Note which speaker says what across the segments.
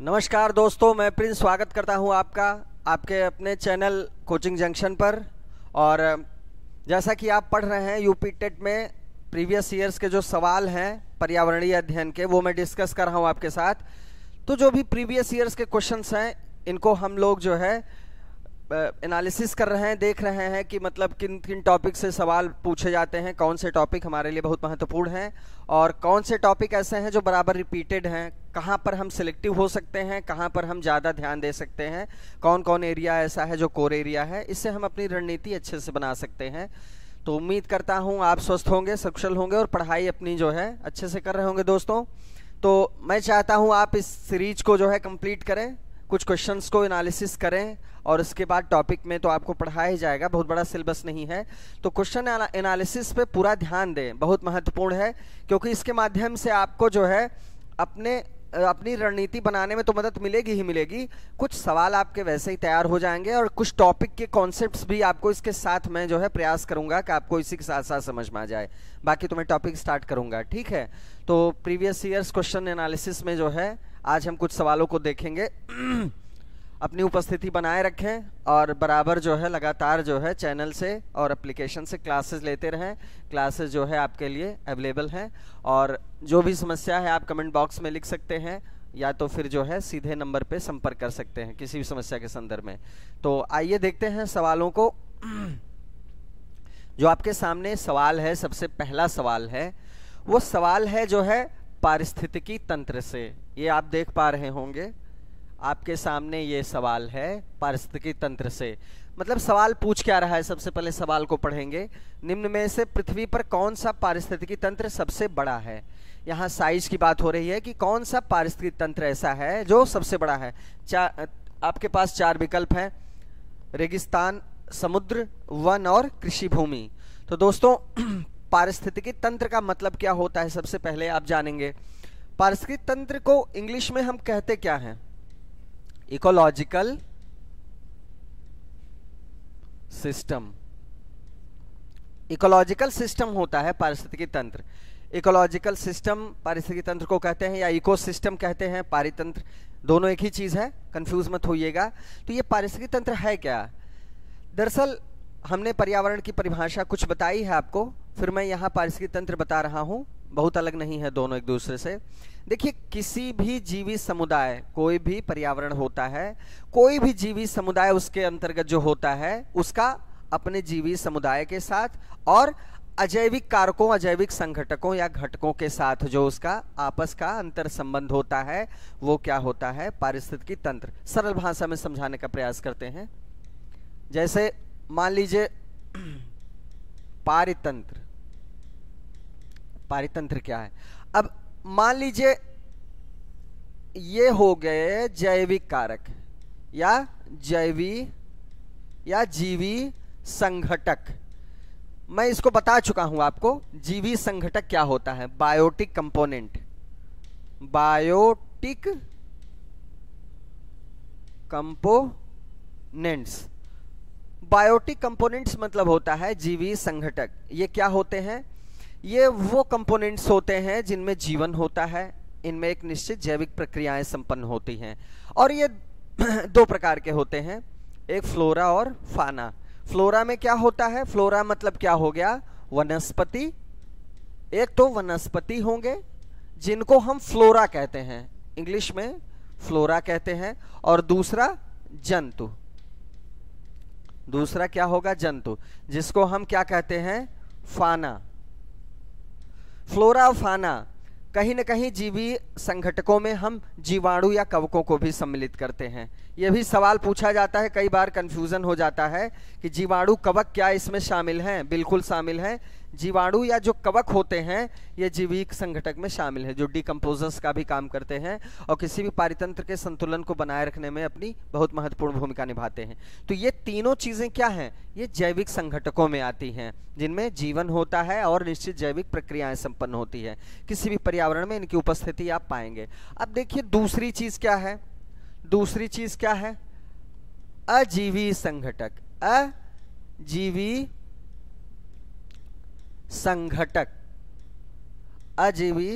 Speaker 1: नमस्कार दोस्तों मैं प्रिंस स्वागत करता हूं आपका आपके अपने चैनल कोचिंग जंक्शन पर और जैसा कि आप पढ़ रहे हैं यूपी टेट में प्रीवियस ईयर्स के जो सवाल हैं पर्यावरणीय अध्ययन के वो मैं डिस्कस कर रहा हूं आपके साथ तो जो भी प्रीवियस ईयर्स के क्वेश्चंस हैं इनको हम लोग जो है एनालिसिस कर रहे हैं देख रहे हैं कि मतलब किन किन टॉपिक से सवाल पूछे जाते हैं कौन से टॉपिक हमारे लिए बहुत महत्वपूर्ण हैं और कौन से टॉपिक ऐसे हैं जो बराबर रिपीटेड हैं कहाँ पर हम सिलेक्टिव हो सकते हैं कहाँ पर हम ज़्यादा ध्यान दे सकते हैं कौन कौन एरिया ऐसा है जो कोर एरिया है इससे हम अपनी रणनीति अच्छे से बना सकते हैं तो उम्मीद करता हूँ आप स्वस्थ होंगे सक्षल होंगे और पढ़ाई अपनी जो है अच्छे से कर रहे होंगे दोस्तों तो मैं चाहता हूँ आप इस सीरीज को जो है कंप्लीट करें कुछ क्वेश्चंस को एनालिसिस करें और उसके बाद टॉपिक में तो आपको पढ़ाया ही जाएगा बहुत बड़ा सिलेबस नहीं है तो क्वेश्चन एनालिसिस पे पूरा ध्यान दें बहुत महत्वपूर्ण है क्योंकि इसके माध्यम से आपको जो है अपने अपनी रणनीति बनाने में तो मदद मिलेगी ही मिलेगी कुछ सवाल आपके वैसे ही तैयार हो जाएंगे और कुछ टॉपिक के कॉन्सेप्ट्स भी आपको इसके साथ मैं जो है प्रयास करूंगा कि आपको इसी के साथ साथ समझ में आ जाए बाकी तो मैं टॉपिक स्टार्ट करूंगा ठीक है तो प्रीवियस ईयर्स क्वेश्चन एनालिसिस में जो है आज हम कुछ सवालों को देखेंगे अपनी उपस्थिति बनाए रखें और बराबर जो है लगातार जो है चैनल से और एप्लीकेशन से क्लासेस लेते रहें क्लासेस जो है आपके लिए अवेलेबल हैं और जो भी समस्या है आप कमेंट बॉक्स में लिख सकते हैं या तो फिर जो है सीधे नंबर पे संपर्क कर सकते हैं किसी भी समस्या के संदर्भ में तो आइए देखते हैं सवालों को जो आपके सामने सवाल है सबसे पहला सवाल है वो सवाल है जो है पारिस्थितिकी तंत्र से ये आप देख पा रहे होंगे आपके सामने ये सवाल है पारिस्थितिकी तंत्र से मतलब सवाल पूछ क्या रहा है सबसे पहले सवाल को पढ़ेंगे निम्न में से पृथ्वी पर कौन सा पारिस्थितिकी तंत्र सबसे बड़ा है यहाँ साइज की बात हो रही है कि कौन सा पारिस्थितिकी तंत्र ऐसा है जो सबसे बड़ा है चार आपके पास चार विकल्प हैं रेगिस्तान समुद्र वन और कृषि भूमि तो दोस्तों पारिस्थितिकी तंत्र का मतलब क्या होता है सबसे पहले आप जानेंगे पारिस्थितिक तंत्र को इंग्लिश में हम कहते क्या हैं इकोलॉजिकल सिस्टम इकोलॉजिकल सिस्टम होता है पारिस्थितिकी तंत्र इकोलॉजिकल सिस्टम पारिस्थितिकी तंत्र को कहते हैं या इकोसिस्टम कहते हैं पारितंत्र दोनों एक ही चीज़ है कंफ्यूज मत होइएगा तो ये पारिस्थितिकी तंत्र है क्या दरअसल हमने पर्यावरण की परिभाषा कुछ बताई है आपको फिर मैं यहां पारिस्थितिकी तंत्र बता रहा हूं बहुत अलग नहीं है दोनों एक दूसरे से देखिए किसी भी जीवी समुदाय कोई भी पर्यावरण होता है कोई भी जीवी समुदाय उसके अंतर्गत जो होता है उसका अपने जीवी समुदाय के साथ और अजैविक कारकों अजैविक संघटकों या घटकों के साथ जो उसका आपस का अंतर संबंध होता है वो क्या होता है पारिस्थितिकी तंत्र सरल भाषा में समझाने का प्रयास करते हैं जैसे मान लीजिए पारितंत्र पारितंत्र क्या है अब मान लीजिए ये हो गए जैविक कारक या जैवी या जीवी संघटक मैं इसको बता चुका हूं आपको जीवी संघटक क्या होता है biotic component biotic components biotic components मतलब होता है जीवी संघटक ये क्या होते हैं ये वो कंपोनेंट्स होते हैं जिनमें जीवन होता है इनमें एक निश्चित जैविक प्रक्रियाएं संपन्न होती हैं और ये दो प्रकार के होते हैं एक फ्लोरा और फाना फ्लोरा में क्या होता है फ्लोरा मतलब क्या हो गया वनस्पति एक तो वनस्पति होंगे जिनको हम फ्लोरा कहते हैं इंग्लिश में फ्लोरा कहते हैं और दूसरा जंतु दूसरा क्या होगा जंतु जिसको हम क्या कहते हैं फाना फ्लोरा फाना कहीं ना कहीं जीवी संघटकों में हम जीवाणु या कवकों को भी सम्मिलित करते हैं यह भी सवाल पूछा जाता है कई बार कंफ्यूजन हो जाता है कि जीवाणु कवक क्या इसमें शामिल हैं बिल्कुल शामिल हैं जीवाणु या जो कवक होते हैं ये जीविक संघटक में शामिल है जो डिकम्पोजर्स का भी काम करते हैं और किसी भी पारितंत्र के संतुलन को बनाए रखने में अपनी बहुत महत्वपूर्ण भूमिका निभाते हैं तो ये तीनों चीज़ें क्या हैं ये जैविक संघटकों में आती हैं जिनमें जीवन होता है और निश्चित जैविक प्रक्रियाएं संपन्न होती है किसी भी पर्यावरण में इनकी उपस्थिति आप पाएंगे अब देखिए दूसरी चीज़ क्या है दूसरी चीज़ क्या है अजीवी संघटक अजीवी संघटक अजीवी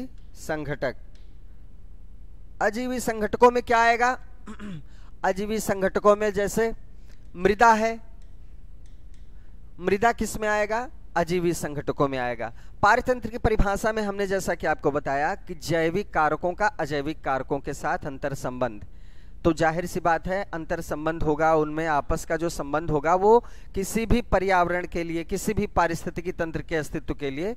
Speaker 1: संघटक अजीवी संघटकों में क्या आएगा अजीवी संघटकों में जैसे मृदा है मृदा किस में आएगा अजीवी संघटकों में आएगा पारितंत्र की परिभाषा में हमने जैसा कि आपको बताया कि जैविक कारकों का अजैविक कारकों के साथ अंतर संबंध तो जाहिर सी बात है अंतर संबंध होगा उनमें आपस का जो संबंध होगा वो किसी भी पर्यावरण के लिए किसी भी पारिस्थितिकी तंत्र के अस्तित्व के लिए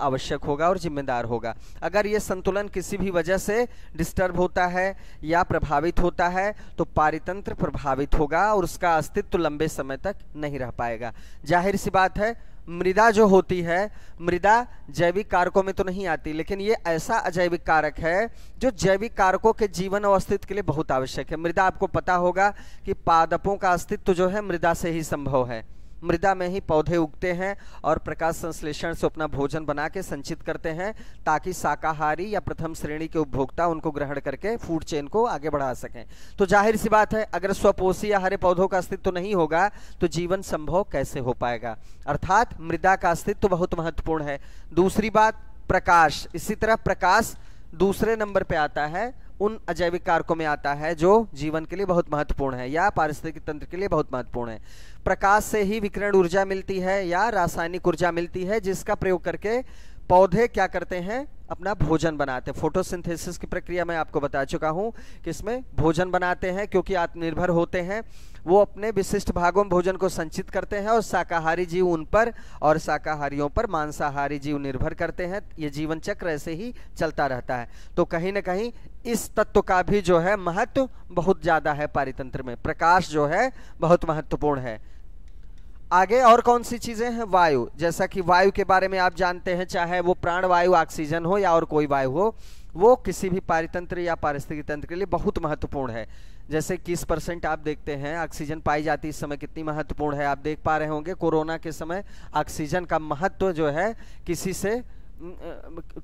Speaker 1: आवश्यक होगा और जिम्मेदार होगा अगर ये संतुलन किसी भी वजह से डिस्टर्ब होता है या प्रभावित होता है तो पारितंत्र प्रभावित होगा और उसका अस्तित्व लंबे समय तक नहीं रह पाएगा जाहिर सी बात है मृदा जो होती है मृदा जैविक कारकों में तो नहीं आती लेकिन ये ऐसा अजैविक कारक है जो जैविक कारकों के जीवन और अस्तित्व के लिए बहुत आवश्यक है मृदा आपको पता होगा कि पादपों का अस्तित्व जो है मृदा से ही संभव है मृदा में ही पौधे उगते हैं और प्रकाश संश्लेषण से अपना भोजन बना के संचित करते हैं ताकि शाकाहारी या प्रथम श्रेणी के उपभोक्ता उनको ग्रहण करके फूड चेन को आगे बढ़ा सकें तो जाहिर सी बात है अगर स्वपोषी या हरे पौधों का अस्तित्व नहीं होगा तो जीवन संभव कैसे हो पाएगा अर्थात मृदा का अस्तित्व बहुत महत्वपूर्ण है दूसरी बात प्रकाश इसी तरह प्रकाश दूसरे नंबर पे आता है उन अजैविक कारकों में आता है जो जीवन के लिए बहुत महत्वपूर्ण है या पारिस्थितिक तंत्र के लिए बहुत महत्वपूर्ण है प्रकाश से ही विकिरण ऊर्जा मिलती है या रासायनिक ऊर्जा मिलती है जिसका प्रयोग करके पौधे क्या करते हैं अपना भोजन बनाते हैं फोटोसिंथेसिस की प्रक्रिया मैं आपको बता चुका हूं कि इसमें भोजन बनाते हैं क्योंकि आत्मनिर्भर होते हैं वो अपने विशिष्ट भागों में भोजन को संचित करते हैं और शाकाहारी जीव उन पर और शाकाहारियों पर मांसाहारी जीव निर्भर करते हैं ये जीवन चक्र ऐसे ही चलता रहता है तो कहीं ना कहीं इस तत्व का भी जो है महत्व बहुत ज़्यादा है पारितंत्र में प्रकाश जो है बहुत महत्वपूर्ण है आगे और कौन सी चीज़ें हैं वायु जैसा कि वायु के बारे में आप जानते हैं चाहे वो प्राण वायु ऑक्सीजन हो या और कोई वायु हो वो किसी भी पारितंत्र या पारिस्थितिक तंत्र के लिए बहुत महत्वपूर्ण है जैसे किस परसेंट आप देखते हैं ऑक्सीजन पाई जाती इस समय कितनी महत्वपूर्ण है आप देख पा रहे होंगे कोरोना के समय ऑक्सीजन का महत्व जो है किसी से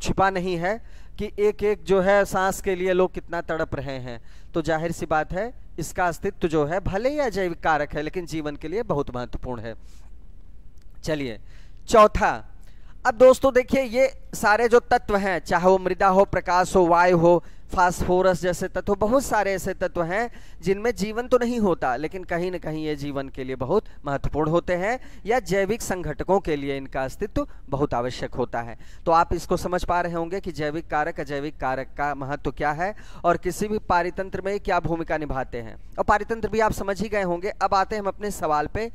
Speaker 1: छिपा नहीं है कि एक एक जो है सांस के लिए लोग कितना तड़प रहे हैं तो जाहिर सी बात है इसका अस्तित्व जो है भले ही अजैविक कारक है लेकिन जीवन के लिए बहुत महत्वपूर्ण है चलिए चौथा अब दोस्तों देखिए ये सारे जो तत्व हैं चाहे वो मृदा हो प्रकाश हो वायु हो फास्फोरस जैसे तत्व बहुत सारे ऐसे तत्व हैं जिनमें जीवन तो नहीं होता लेकिन कहीं ना कहीं ये जीवन के लिए बहुत महत्वपूर्ण होते हैं या जैविक संघटकों के लिए इनका अस्तित्व बहुत आवश्यक होता है तो आप इसको समझ पा रहे होंगे कि जैविक कारक अजैविक कारक का महत्व क्या है और किसी भी पारितंत्र में क्या भूमिका निभाते हैं और पारितंत्र भी आप समझ ही गए होंगे अब आते हैं हम अपने सवाल पर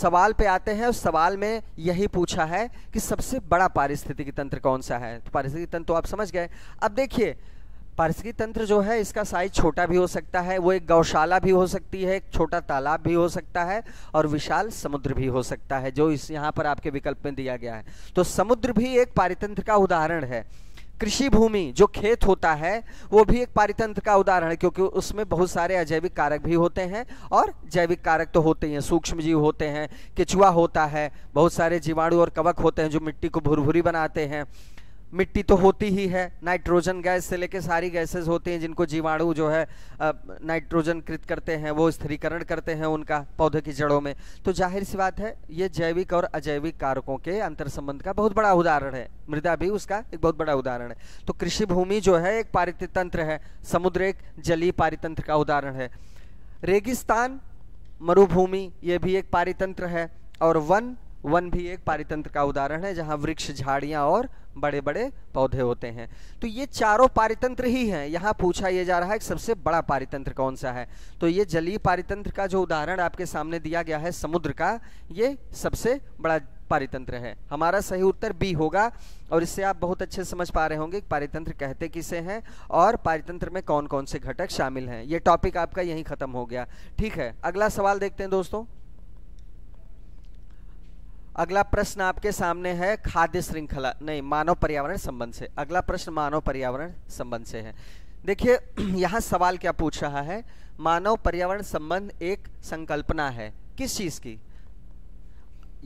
Speaker 1: सवाल पे आते हैं उस सवाल में यही पूछा है कि सबसे बड़ा पारिस्थितिकी तंत्र कौन सा है तो पारिस्थितिकी तंत्र तो आप समझ गए अब देखिए पारिस्थितिकी तंत्र जो है इसका साइज छोटा भी हो सकता है वो एक गौशाला भी हो सकती है एक छोटा तालाब भी हो सकता है और विशाल समुद्र भी हो सकता है जो इस यहाँ पर आपके विकल्प में दिया गया है तो समुद्र भी एक पारितंत्र का उदाहरण है कृषि भूमि जो खेत होता है वो भी एक पारितंत्र का उदाहरण है क्योंकि उसमें बहुत सारे अजैविक कारक भी होते हैं और जैविक कारक तो होते ही हैं सूक्ष्म जीव होते हैं केचुआ होता है बहुत सारे जीवाणु और कवक होते हैं जो मिट्टी को भुरभुरी बनाते हैं मिट्टी तो होती ही है नाइट्रोजन गैस से लेके सारी गैसेस होती हैं जिनको जीवाणु जो है नाइट्रोजन कृत करते हैं वो स्थिरीकरण करते हैं उनका पौधे की जड़ों में तो जाहिर सी बात है ये जैविक और अजैविक कारकों के अंतर संबंध का बहुत बड़ा उदाहरण है मृदा भी उसका एक बहुत बड़ा उदाहरण है तो कृषि भूमि जो है एक पारितंत्र है समुद्र एक जलीय पारितंत्र का उदाहरण है रेगिस्तान मरुभूमि ये भी एक पारितंत्र है और वन वन भी एक पारितंत्र का उदाहरण है जहाँ वृक्ष झाड़ियाँ और बड़े बड़े पौधे होते हैं तो ये चारों पारितंत्र ही हैं यहाँ पूछा ये जा रहा है कि सबसे बड़ा पारितंत्र कौन सा है तो ये जलीय पारितंत्र का जो उदाहरण आपके सामने दिया गया है समुद्र का ये सबसे बड़ा पारितंत्र है हमारा सही उत्तर बी होगा और इससे आप बहुत अच्छे समझ पा रहे होंगे कि पारितंत्र कहते किसे हैं और पारितंत्र में कौन कौन से घटक शामिल हैं ये टॉपिक आपका यहीं ख़त्म हो गया ठीक है अगला सवाल देखते हैं दोस्तों अगला प्रश्न आपके सामने है खाद्य श्रृंखला नहीं मानव पर्यावरण संबंध से अगला प्रश्न मानव पर्यावरण संबंध से है देखिए यहाँ सवाल क्या पूछ रहा है मानव पर्यावरण संबंध एक संकल्पना है किस चीज़ की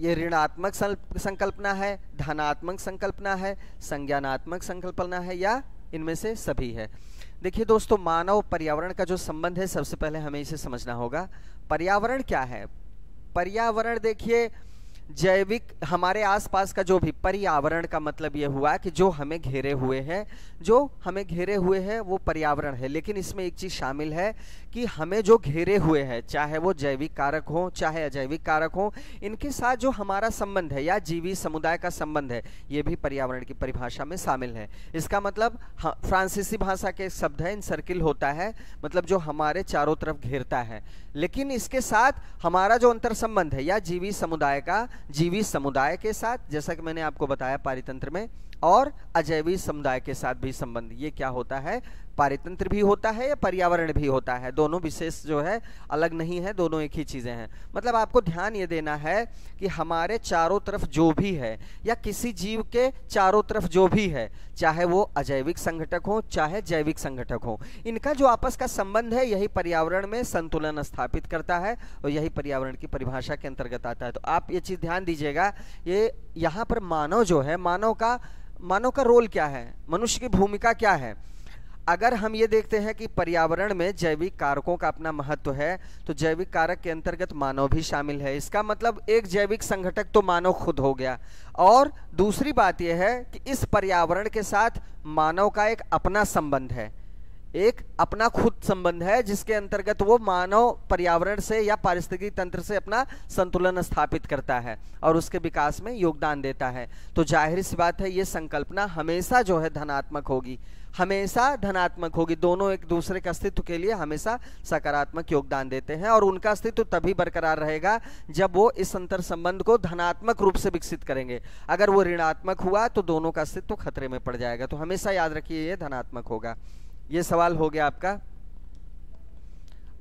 Speaker 1: ये ऋणात्मक संकल्पना है धनात्मक संकल्पना है संज्ञानात्मक संकल्पना है या इनमें से सभी है देखिए दोस्तों मानव पर्यावरण का जो संबंध है सबसे पहले हमें इसे समझना होगा पर्यावरण क्या है पर्यावरण देखिए जैविक हमारे आसपास का जो भी पर्यावरण का मतलब ये हुआ कि जो हमें घेरे हुए हैं जो हमें घेरे हुए हैं वो पर्यावरण है लेकिन इसमें एक चीज़ शामिल है कि हमें जो घेरे हुए हैं चाहे वो जैविक कारक हो चाहे अजैविक कारक हो इनके साथ जो हमारा संबंध है या जीवी समुदाय का संबंध है ये भी पर्यावरण की परिभाषा में शामिल है इसका मतलब फ्रांसीसी भाषा के शब्द है इन सर्किल होता है मतलब जो हमारे चारों तरफ घेरता है लेकिन इसके साथ हमारा जो अंतर संबंध है या जीवी समुदाय का जीवी समुदाय के साथ जैसा कि मैंने आपको बताया पारितंत्र में और अजैवी समुदाय के साथ भी संबंध ये क्या होता है पारितंत्र भी होता है या पर्यावरण भी होता है दोनों विशेष जो है अलग नहीं है दोनों एक ही चीज़ें हैं मतलब आपको ध्यान ये देना है कि हमारे चारों तरफ जो भी है या किसी जीव के चारों तरफ जो भी है चाहे वो अजैविक संगठक हो चाहे जैविक संगठक हो इनका जो आपस का संबंध है यही पर्यावरण में संतुलन स्थापित करता है और यही पर्यावरण की परिभाषा के अंतर्गत आता है तो आप ये चीज़ ध्यान दीजिएगा ये यहाँ पर मानव जो है मानव का मानव का रोल क्या है मनुष्य की भूमिका क्या है अगर हम ये देखते हैं कि पर्यावरण में जैविक कारकों का अपना महत्व है तो जैविक कारक के अंतर्गत मानव भी शामिल है इसका मतलब एक जैविक संगठक तो मानव खुद हो गया और दूसरी बात यह है कि इस पर्यावरण के साथ मानव का एक अपना संबंध है एक अपना खुद संबंध है जिसके अंतर्गत वो मानव पर्यावरण से या पारिस्थितिक तंत्र से अपना संतुलन स्थापित करता है और उसके विकास में योगदान देता है तो जाहिर सी बात है ये संकल्पना हमेशा जो है धनात्मक होगी हमेशा धनात्मक होगी दोनों एक दूसरे के अस्तित्व के लिए हमेशा सकारात्मक योगदान देते हैं और उनका अस्तित्व तभी बरकरार रहेगा जब वो इस अंतर संबंध को धनात्मक रूप से विकसित करेंगे अगर वो ऋणात्मक हुआ तो दोनों का अस्तित्व खतरे में पड़ जाएगा तो हमेशा याद रखिए ये धनात्मक होगा ये सवाल हो गया आपका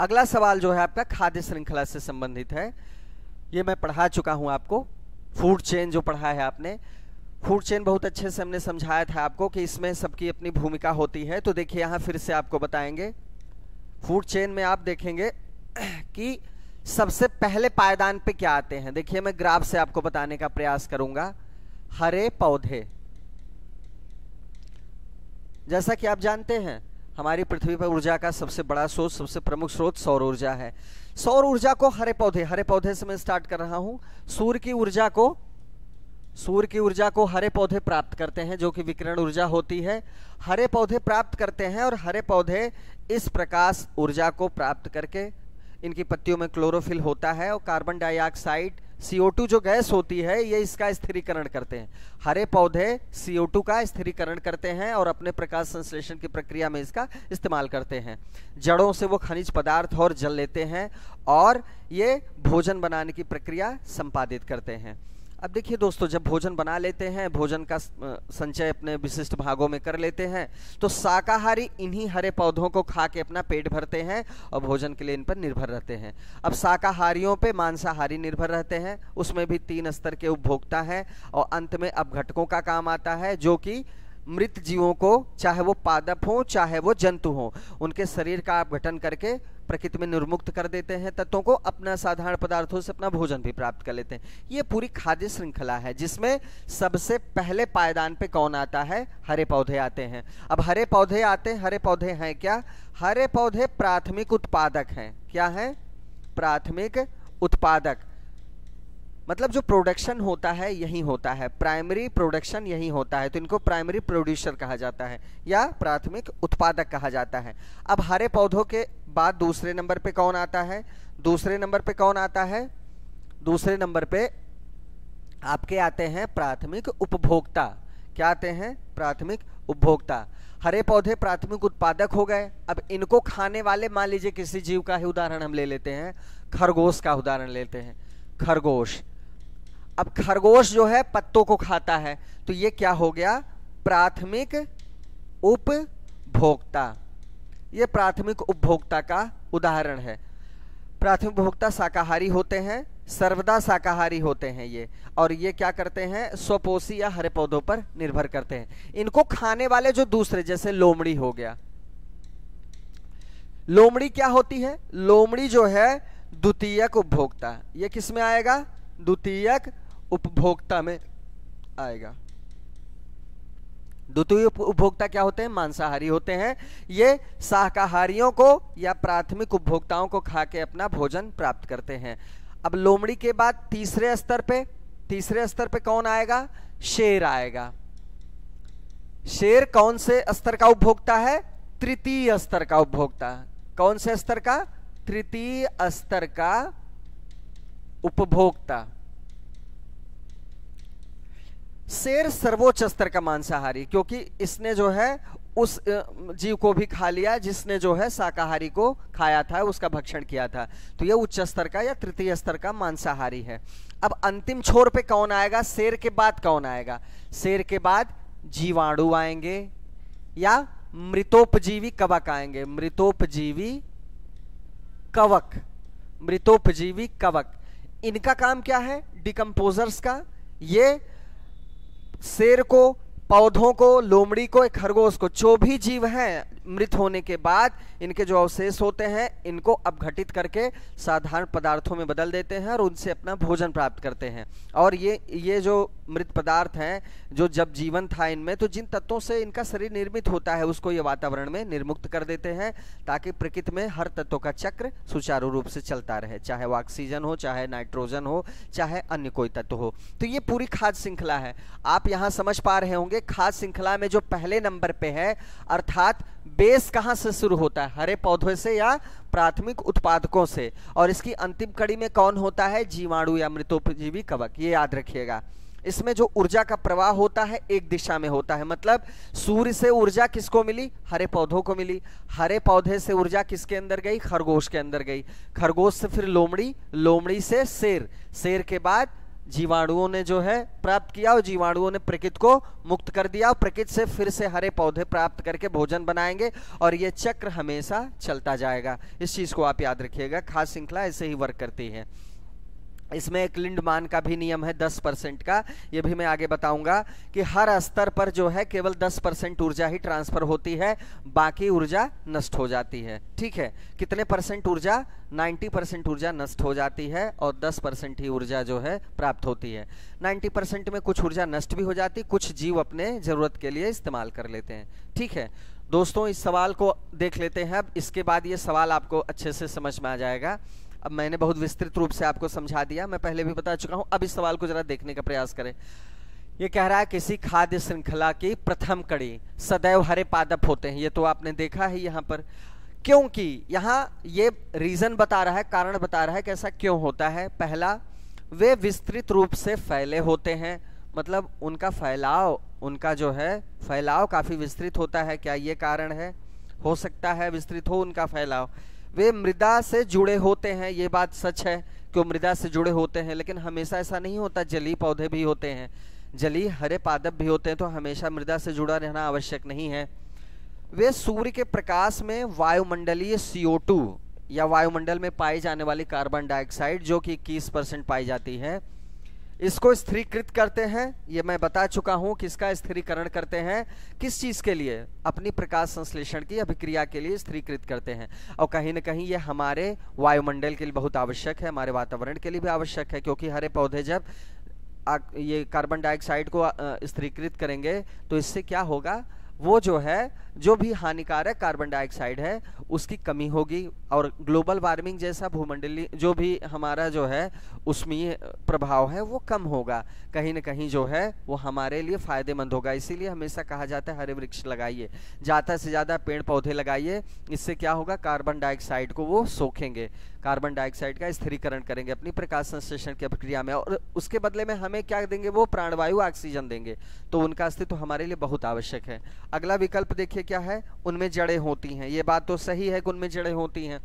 Speaker 1: अगला सवाल जो है आपका खाद्य श्रृंखला से संबंधित है ये मैं पढ़ा चुका हूं आपको फूड चेन जो पढ़ा है आपने फूड चेन बहुत अच्छे से हमने समझाया था आपको कि इसमें सबकी अपनी भूमिका होती है तो देखिए यहाँ फिर से आपको बताएंगे फूड चेन में आप देखेंगे कि सबसे पहले पायदान पे क्या आते हैं देखिए मैं ग्राफ से आपको बताने का प्रयास करूंगा हरे पौधे जैसा कि आप जानते हैं हमारी पृथ्वी पर ऊर्जा का सबसे बड़ा स्रोत सबसे प्रमुख स्रोत सौर ऊर्जा है सौर ऊर्जा को हरे पौधे हरे पौधे से मैं स्टार्ट कर रहा हूं सूर्य की ऊर्जा को सूर्य की ऊर्जा को हरे पौधे प्राप्त करते हैं जो कि विकिरण ऊर्जा होती है हरे पौधे प्राप्त करते हैं और हरे पौधे इस प्रकाश ऊर्जा को प्राप्त करके इनकी पत्तियों में क्लोरोफिल होता है और कार्बन डाइऑक्साइड CO2 जो गैस होती है ये इसका स्थिरीकरण करते हैं हरे पौधे CO2 का स्थिरीकरण करते हैं और अपने प्रकाश संश्लेषण की प्रक्रिया में इसका इस्तेमाल करते हैं जड़ों से वो खनिज पदार्थ और जल लेते हैं और ये भोजन बनाने की प्रक्रिया संपादित करते हैं अब देखिए दोस्तों जब भोजन बना लेते हैं भोजन का संचय अपने विशिष्ट भागों में कर लेते हैं तो शाकाहारी इन्हीं हरे पौधों को खा के अपना पेट भरते हैं और भोजन के लिए इन पर निर्भर रहते हैं अब शाकाहारियों पे मांसाहारी निर्भर रहते हैं उसमें भी तीन स्तर के उपभोक्ता हैं और अंत में अब घटकों का काम आता है जो कि मृत जीवों को चाहे वो पादप हो चाहे वो जंतु हो उनके शरीर का अपघटन करके प्रकृति में निर्मुक्त कर देते हैं तत्वों को अपना साधारण पदार्थों से अपना भोजन भी प्राप्त कर लेते हैं ये पूरी खाद्य श्रृंखला है जिसमें सबसे पहले पायदान पे कौन आता है हरे पौधे आते हैं अब हरे पौधे आते हैं हरे पौधे हैं क्या हरे पौधे प्राथमिक उत्पादक हैं क्या है प्राथमिक उत्पादक मतलब जो प्रोडक्शन होता है यही होता है प्राइमरी प्रोडक्शन यही होता है तो इनको प्राइमरी प्रोड्यूसर कहा जाता है या प्राथमिक उत्पादक कहा जाता है अब हरे पौधों के बाद दूसरे नंबर पे कौन आता है दूसरे नंबर पे कौन आता है दूसरे नंबर पे आपके आते हैं प्राथमिक उपभोक्ता क्या आते हैं प्राथमिक उपभोक्ता हरे पौधे प्राथमिक उत्पादक हो गए अब इनको खाने वाले मान लीजिए किसी जीव का ही उदाहरण हम ले लेते हैं खरगोश का उदाहरण लेते हैं खरगोश अब खरगोश जो है पत्तों को खाता है तो ये क्या हो गया प्राथमिक उपभोक्ता ये प्राथमिक उपभोक्ता का उदाहरण है प्राथमिक उपभोक्ता शाकाहारी होते हैं सर्वदा शाकाहारी होते हैं ये और ये क्या करते हैं स्वपोषी या हरे पौधों पर निर्भर करते हैं इनको खाने वाले जो दूसरे जैसे लोमड़ी हो गया लोमड़ी क्या होती है लोमड़ी जो है द्वितीयक उपभोक्ता ये किसमें आएगा द्वितीयक उपभोक्ता में आएगा द्वितीय उपभोक्ता क्या होते हैं मांसाहारी होते हैं ये शाकाहारियों को या प्राथमिक उपभोक्ताओं को खा के अपना भोजन प्राप्त करते हैं अब लोमड़ी के बाद तीसरे स्तर पे तीसरे स्तर पे कौन आएगा शेर आएगा शेर कौन से स्तर का उपभोक्ता है तृतीय स्तर का उपभोक्ता कौन से स्तर का तृतीय स्तर का उपभोक्ता शेर सर्वोच्च स्तर का मांसाहारी क्योंकि इसने जो है उस जीव को भी खा लिया जिसने जो है शाकाहारी को खाया था उसका भक्षण किया था तो यह उच्च स्तर का या तृतीय स्तर का मांसाहारी है अब अंतिम छोर पे कौन आएगा शेर के बाद कौन आएगा शेर के बाद जीवाणु आएंगे या मृतोपजीवी कवक आएंगे मृतोपजीवी कवक मृतोपजीवी कवक इनका काम क्या है डिकम्पोजर्स का ये शेर को पौधों को लोमड़ी को खरगोश को जो भी जीव हैं मृत होने के बाद इनके जो अवशेष होते हैं इनको अपघटित करके साधारण पदार्थों में बदल देते हैं और उनसे अपना भोजन प्राप्त करते हैं और ये ये जो मृत पदार्थ हैं जो जब जीवन था इनमें तो जिन तत्वों से इनका शरीर निर्मित होता है उसको ये वातावरण में निर्मुक्त कर देते हैं ताकि प्रकृति में हर तत्व का चक्र सुचारू रूप से चलता रहे चाहे वो ऑक्सीजन हो चाहे नाइट्रोजन हो चाहे अन्य कोई तत्व हो तो ये पूरी खाद्य श्रृंखला है आप यहाँ समझ पा रहे होंगे खाद्य श्रृंखला में जो पहले नंबर पे है अर्थात बेस कहाँ से शुरू होता है हरे पौधों से या प्राथमिक उत्पादकों से और इसकी अंतिम कड़ी में कौन होता है जीवाणु या मृतोपजीवी कवक ये याद रखिएगा इसमें जो ऊर्जा का प्रवाह होता है एक दिशा में होता है मतलब सूर्य से ऊर्जा किसको मिली हरे पौधों को मिली हरे पौधे से ऊर्जा किसके अंदर गई खरगोश के अंदर गई खरगोश से फिर लोमड़ी लोमड़ी से शेर शेर के बाद जीवाणुओं ने जो है प्राप्त किया और जीवाणुओं ने प्रकृति को मुक्त कर दिया और प्रकृति से फिर से हरे पौधे प्राप्त करके भोजन बनाएंगे और ये चक्र हमेशा चलता जाएगा इस चीज़ को आप याद रखिएगा खास श्रृंखला ऐसे ही वर्क करती है इसमें एक लिंडमान का भी नियम है 10 परसेंट का ये भी मैं आगे बताऊंगा कि हर स्तर पर जो है केवल 10 परसेंट ऊर्जा ही ट्रांसफर होती है बाकी ऊर्जा नष्ट हो जाती है ठीक है कितने परसेंट ऊर्जा 90 परसेंट ऊर्जा नष्ट हो जाती है और 10 परसेंट ही ऊर्जा जो है प्राप्त होती है 90 परसेंट में कुछ ऊर्जा नष्ट भी हो जाती कुछ जीव अपने ज़रूरत के लिए इस्तेमाल कर लेते हैं ठीक है दोस्तों इस सवाल को देख लेते हैं अब इसके बाद ये सवाल आपको अच्छे से समझ में आ जाएगा अब मैंने बहुत विस्तृत रूप से आपको समझा दिया मैं पहले भी बता चुका हूं अब इस सवाल को जरा देखने का प्रयास करें ये कह रहा है किसी खाद्य श्रृंखला की प्रथम कड़ी सदैव हरे पादप होते हैं ये तो आपने देखा है यहाँ पर क्योंकि यहाँ ये रीजन बता रहा है कारण बता रहा है कि क्यों होता है पहला वे विस्तृत रूप से फैले होते हैं मतलब उनका फैलाव उनका जो है फैलाव काफ़ी विस्तृत होता है क्या ये कारण है हो सकता है विस्तृत हो उनका फैलाव वे मृदा से जुड़े होते हैं ये बात सच है कि वो मृदा से जुड़े होते हैं लेकिन हमेशा ऐसा नहीं होता जलीय पौधे भी होते हैं जलीय हरे पादप भी होते हैं तो हमेशा मृदा से जुड़ा रहना आवश्यक नहीं है वे सूर्य के प्रकाश में वायुमंडलीय CO2 या वायुमंडल में पाई जाने वाली कार्बन डाइऑक्साइड जो कि इक्कीस परसेंट पाई जाती है इसको स्थिरीकृत करते हैं ये मैं बता चुका हूं किसका स्थिरीकरण करते हैं किस चीज के लिए अपनी प्रकाश संश्लेषण की अभिक्रिया के लिए स्थिरीकृत करते हैं और कहीं ना कहीं ये हमारे वायुमंडल के लिए बहुत आवश्यक है हमारे वातावरण के लिए भी आवश्यक है क्योंकि हरे पौधे जब ये कार्बन डाइऑक्साइड को स्थिरीकृत करेंगे तो इससे क्या होगा वो जो है जो भी हानिकारक कार्बन डाइऑक्साइड है उसकी कमी होगी और ग्लोबल वार्मिंग जैसा भूमंडली जो भी हमारा जो है उसमें प्रभाव है वो कम होगा कहीं ना कहीं जो है वो हमारे लिए फ़ायदेमंद होगा इसीलिए हमेशा कहा जाता है हरे वृक्ष लगाइए ज़्यादा से ज़्यादा पेड़ पौधे लगाइए इससे क्या होगा कार्बन डाइऑक्साइड को वो सोखेंगे कार्बन डाइऑक्साइड का स्थिरीकरण करेंगे अपनी प्रकाश संश्लेषण की प्रक्रिया में और उसके बदले में हमें क्या देंगे वो प्राणवायु ऑक्सीजन देंगे तो उनका अस्तित्व हमारे लिए बहुत आवश्यक है अगला विकल्प देखिए से क्या है उनमें जड़ें होती हैं ये बात तो सही है कि उनमें जड़ें होती हैं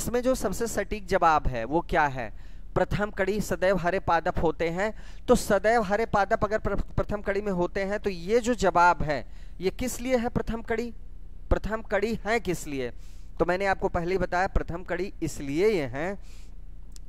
Speaker 1: इसमें जो सबसे सटीक जवाब है वो क्या है प्रथम कड़ी सदैव हरे पादप होते हैं तो सदैव हरे पादप अगर प्रथम कड़ी में होते हैं तो ये जो जवाब है ये किस लिए है प्रथम कड़ी प्रथम कड़ी है किस लिए तो मैंने आपको पहले बताया प्रथम कड़ी इसलिए ये हैं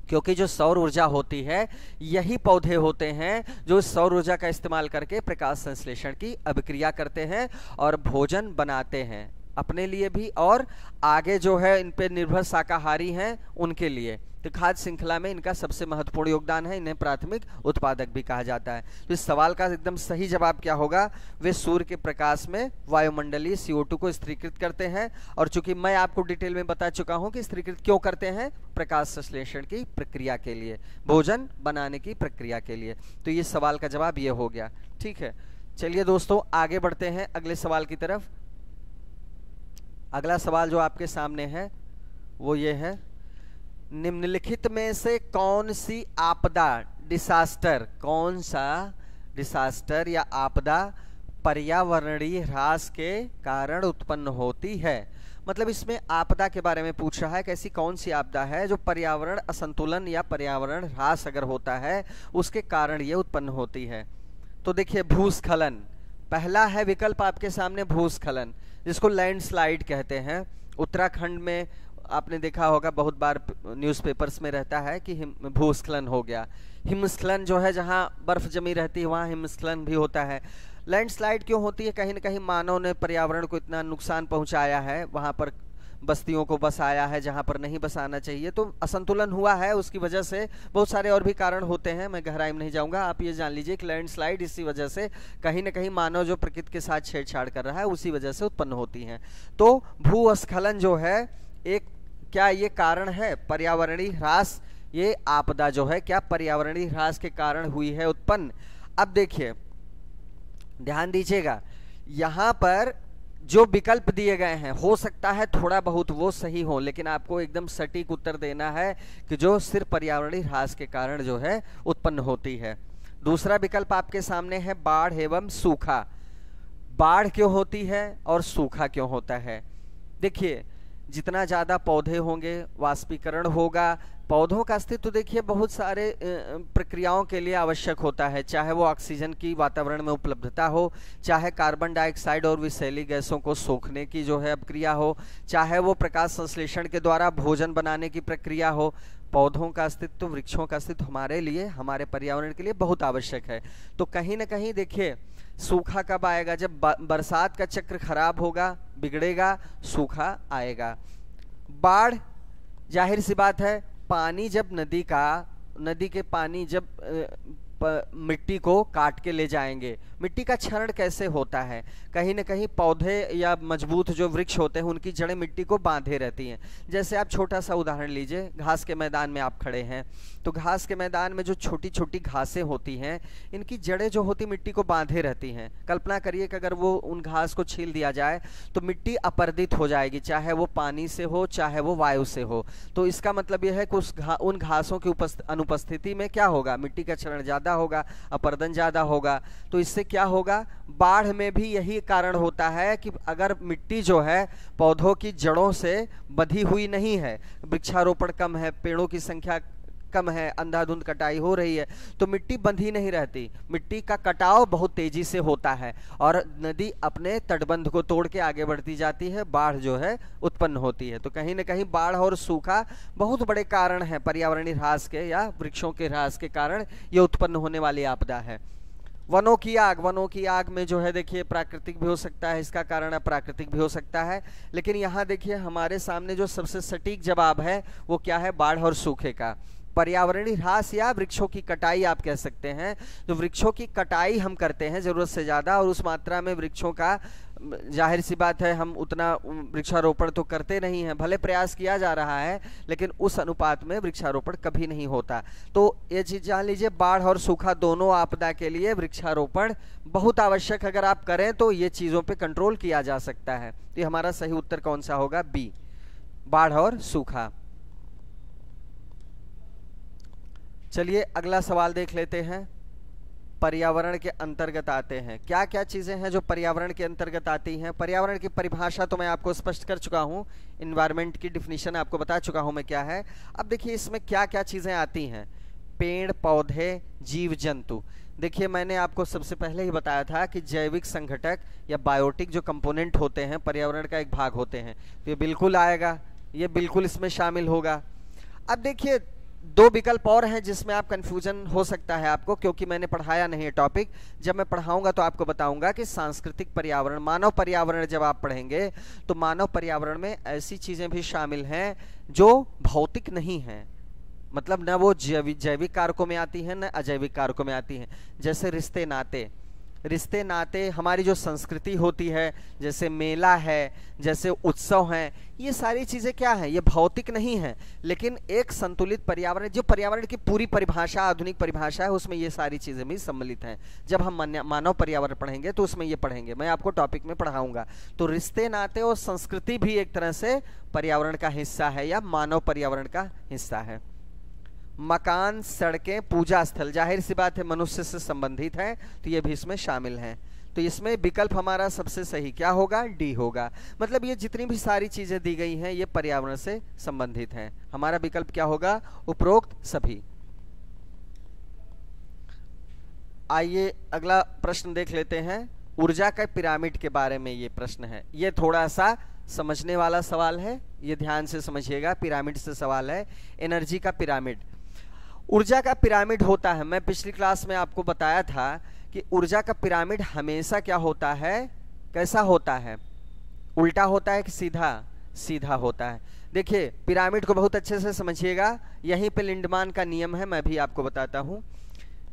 Speaker 1: क्योंकि जो सौर ऊर्जा होती है यही पौधे होते हैं जो सौर ऊर्जा का इस्तेमाल करके प्रकाश संश्लेषण की अभिक्रिया करते हैं और भोजन बनाते हैं अपने लिए भी और आगे जो है इन पर निर्भर शाकाहारी हैं उनके लिए तो खाद्य श्रृंखला में इनका सबसे महत्वपूर्ण योगदान है इन्हें प्राथमिक उत्पादक भी कहा जाता है तो इस सवाल का एकदम सही जवाब क्या होगा वे सूर्य के प्रकाश में वायुमंडलीय सीओ को स्त्रीकृत करते हैं और चूंकि मैं आपको डिटेल में बता चुका हूँ कि स्त्रीकृत क्यों करते हैं प्रकाश संश्लेषण की प्रक्रिया के लिए भोजन बनाने की प्रक्रिया के लिए तो ये सवाल का जवाब ये हो गया ठीक है चलिए दोस्तों आगे बढ़ते हैं अगले सवाल की तरफ अगला सवाल जो आपके सामने है वो ये है निम्नलिखित में से कौन सी आपदा डिसास्टर कौन सा डिसास्टर या आपदा पर्यावरणीय ह्रास के कारण उत्पन्न होती है मतलब इसमें आपदा के बारे में पूछ रहा है कि ऐसी कौन सी आपदा है जो पर्यावरण असंतुलन या पर्यावरण ह्रास अगर होता है उसके कारण ये उत्पन्न होती है तो देखिए भूस्खलन पहला है विकल्प आपके सामने भूस्खलन जिसको लैंडस्लाइड कहते हैं उत्तराखंड में आपने देखा होगा बहुत बार न्यूज़पेपर्स में रहता है कि भूस्खलन हो गया हिमस्खलन जो है जहाँ बर्फ़ जमी रहती है वहाँ हिमस्खलन भी होता है लैंडस्लाइड क्यों होती है कहीं ना कहीं मानव ने पर्यावरण को इतना नुकसान पहुँचाया है वहाँ पर बस्तियों को बसाया है जहाँ पर नहीं बसाना चाहिए तो असंतुलन हुआ है उसकी वजह से बहुत सारे और भी कारण होते हैं मैं गहराई में नहीं जाऊँगा आप ये जान लीजिए कि लैंडस्लाइड इसी वजह से कहीं ना कहीं मानव जो प्रकृति के साथ छेड़छाड़ कर रहा है उसी वजह से उत्पन्न होती हैं तो भूस्खलन जो है एक क्या ये कारण है पर्यावरणीय ह्रास ये आपदा जो है क्या पर्यावरणीय ह्रास के कारण हुई है उत्पन्न अब देखिए ध्यान दीजिएगा यहाँ पर जो विकल्प दिए गए हैं हो सकता है थोड़ा बहुत वो सही हो लेकिन आपको एकदम सटीक उत्तर देना है कि जो सिर्फ पर्यावरणीय ह्रास के कारण जो है उत्पन्न होती है दूसरा विकल्प आपके सामने है बाढ़ एवं सूखा बाढ़ क्यों होती है और सूखा क्यों होता है देखिए जितना ज़्यादा पौधे होंगे वाष्पीकरण होगा पौधों का अस्तित्व देखिए बहुत सारे प्रक्रियाओं के लिए आवश्यक होता है चाहे वो ऑक्सीजन की वातावरण में उपलब्धता हो चाहे कार्बन डाइऑक्साइड और विषैली गैसों को सोखने की जो है अब क्रिया हो चाहे वो प्रकाश संश्लेषण के द्वारा भोजन बनाने की प्रक्रिया हो पौधों का अस्तित्व वृक्षों का अस्तित्व हमारे लिए हमारे पर्यावरण के लिए बहुत आवश्यक है तो कहीं ना कहीं देखिए सूखा कब आएगा जब बरसात का चक्र खराब होगा बिगड़ेगा सूखा आएगा बाढ़ जाहिर सी बात है पानी जब नदी का नदी के पानी जब मिट्टी को काट के ले जाएंगे मिट्टी का क्षरण कैसे होता है कहीं ना कहीं पौधे या मजबूत जो वृक्ष होते हैं उनकी जड़ें मिट्टी को बांधे रहती हैं जैसे आप छोटा सा उदाहरण लीजिए घास के मैदान में आप खड़े हैं तो घास के मैदान में जो छोटी छोटी घासें होती हैं इनकी जड़ें जो होती मिट्टी को बांधे रहती हैं कल्पना करिए कि अगर वो उन घास को छील दिया जाए तो मिट्टी अपर्दित हो जाएगी चाहे वो पानी से हो चाहे वो वायु से हो तो इसका मतलब यह है कि उस घा उन घासों की अनुपस्थिति में क्या होगा मिट्टी का क्षरण ज़्यादा ज़्यादा होगा अपर्दन ज़्यादा होगा तो इससे क्या होगा बाढ़ में भी यही कारण होता है कि अगर मिट्टी जो है पौधों की जड़ों से बधी हुई नहीं है वृक्षारोपण कम है पेड़ों की संख्या कम है अंधाधुंध कटाई हो रही है तो मिट्टी बंधी नहीं रहती मिट्टी का कटाव बहुत तेजी से होता है और नदी अपने तटबंध को तोड़ के आगे बढ़ती जाती है बाढ़ जो है उत्पन्न होती है तो कहीं ना कहीं बाढ़ और सूखा बहुत बड़े कारण है पर्यावरणीय ह्रास के या वृक्षों के ह्रास के कारण ये उत्पन्न होने वाली आपदा है वनों की आग वनों की आग में जो है देखिए प्राकृतिक भी हो सकता है इसका कारण अप्राकृतिक भी हो सकता है लेकिन यहाँ देखिए हमारे सामने जो सबसे सटीक जवाब है वो क्या है बाढ़ और सूखे का पर्यावरणीय ह्रास या वृक्षों की कटाई आप कह सकते हैं जो तो वृक्षों की कटाई हम करते हैं ज़रूरत से ज़्यादा और उस मात्रा में वृक्षों का जाहिर सी बात है हम उतना वृक्षारोपण तो करते नहीं हैं भले प्रयास किया जा रहा है लेकिन उस अनुपात में वृक्षारोपण कभी नहीं होता तो ये चीज़ जान लीजिए बाढ़ और सूखा दोनों आपदा के लिए वृक्षारोपण बहुत आवश्यक अगर आप करें तो ये चीज़ों पे कंट्रोल किया जा सकता है तो हमारा सही उत्तर कौन सा होगा बी बाढ़ और सूखा चलिए अगला सवाल देख लेते हैं पर्यावरण के अंतर्गत आते हैं क्या क्या चीज़ें हैं जो पर्यावरण के अंतर्गत आती हैं पर्यावरण की परिभाषा तो मैं आपको स्पष्ट कर चुका हूँ इन्वायरमेंट की डिफिनीशन आपको बता चुका हूँ मैं क्या है अब देखिए इसमें क्या क्या चीज़ें आती हैं पेड़ पौधे जीव जंतु देखिए मैंने आपको सबसे पहले ही बताया था कि जैविक संघटक या बायोटिक जो कंपोनेंट होते हैं पर्यावरण का एक भाग होते हैं तो ये बिल्कुल आएगा ये बिल्कुल इसमें शामिल होगा अब देखिए दो विकल्प और हैं जिसमें आप कंफ्यूजन हो सकता है आपको क्योंकि मैंने पढ़ाया नहीं है टॉपिक जब मैं पढ़ाऊंगा तो आपको बताऊंगा कि सांस्कृतिक पर्यावरण मानव पर्यावरण जब आप पढ़ेंगे तो मानव पर्यावरण में ऐसी चीज़ें भी शामिल हैं जो भौतिक नहीं हैं मतलब न वो जैविक जैविक कारकों में आती हैं न अजैविक कारकों में आती हैं जैसे रिश्ते नाते रिश्ते नाते हमारी जो संस्कृति होती है जैसे मेला है जैसे उत्सव हैं ये सारी चीज़ें क्या हैं ये भौतिक नहीं है लेकिन एक संतुलित पर्यावरण जो पर्यावरण की पूरी परिभाषा आधुनिक परिभाषा है उसमें ये सारी चीज़ें भी सम्मिलित हैं जब हम मानव पर्यावरण पढ़ेंगे तो उसमें ये पढ़ेंगे मैं आपको टॉपिक में पढ़ाऊंगा तो रिश्ते नाते और संस्कृति भी एक तरह से पर्यावरण का हिस्सा है या मानव पर्यावरण का हिस्सा है मकान सड़कें पूजा स्थल जाहिर सी बात है मनुष्य से संबंधित है तो ये भी इसमें शामिल हैं तो इसमें विकल्प हमारा सबसे सही क्या होगा डी होगा मतलब ये जितनी भी सारी चीज़ें दी गई हैं ये पर्यावरण से संबंधित हैं हमारा विकल्प क्या होगा उपरोक्त सभी आइए अगला प्रश्न देख लेते हैं ऊर्जा का पिरामिड के बारे में ये प्रश्न है ये थोड़ा सा समझने वाला सवाल है ये ध्यान से समझिएगा पिरामिड से सवाल है एनर्जी का पिरामिड ऊर्जा का पिरामिड होता है मैं पिछली क्लास में आपको बताया था कि ऊर्जा का पिरामिड हमेशा क्या होता है कैसा होता है उल्टा होता है कि सीधा सीधा होता है देखिए पिरामिड को बहुत अच्छे से समझिएगा यहीं पे लिंडमान का नियम है मैं भी आपको बताता हूँ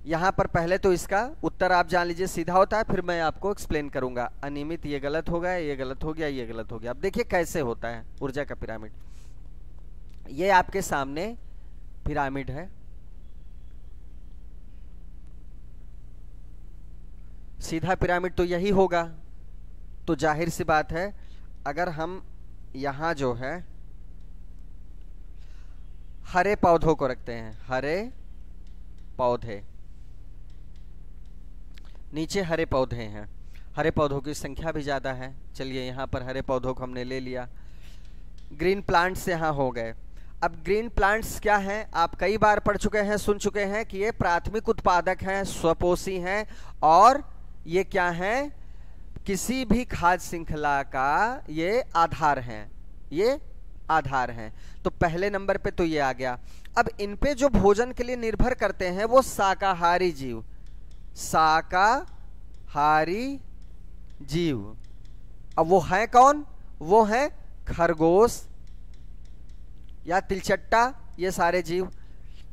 Speaker 1: यहाँ पर पहले तो इसका उत्तर आप जान लीजिए सीधा होता है फिर मैं आपको एक्सप्लेन करूँगा अनियमित ये गलत हो गया ये गलत हो गया ये गलत हो गया अब देखिए कैसे होता है ऊर्जा का पिरामिड ये आपके सामने पिरामिड है सीधा पिरामिड तो यही होगा तो जाहिर सी बात है अगर हम यहाँ जो है हरे पौधों को रखते हैं हरे पौधे नीचे हरे पौधे हैं हरे पौधों की संख्या भी ज़्यादा है चलिए यहाँ पर हरे पौधों को हमने ले लिया ग्रीन प्लांट्स यहाँ हो गए अब ग्रीन प्लांट्स क्या हैं आप कई बार पढ़ चुके हैं सुन चुके हैं कि ये प्राथमिक उत्पादक हैं स्वपोषी हैं और ये क्या है किसी भी खाद्य श्रृंखला का ये आधार हैं ये आधार हैं तो पहले नंबर पे तो ये आ गया अब इन पे जो भोजन के लिए निर्भर करते हैं वो शाकाहारी जीव शाकाहारी जीव अब वो हैं कौन वो हैं खरगोश या तिलचट्टा ये सारे जीव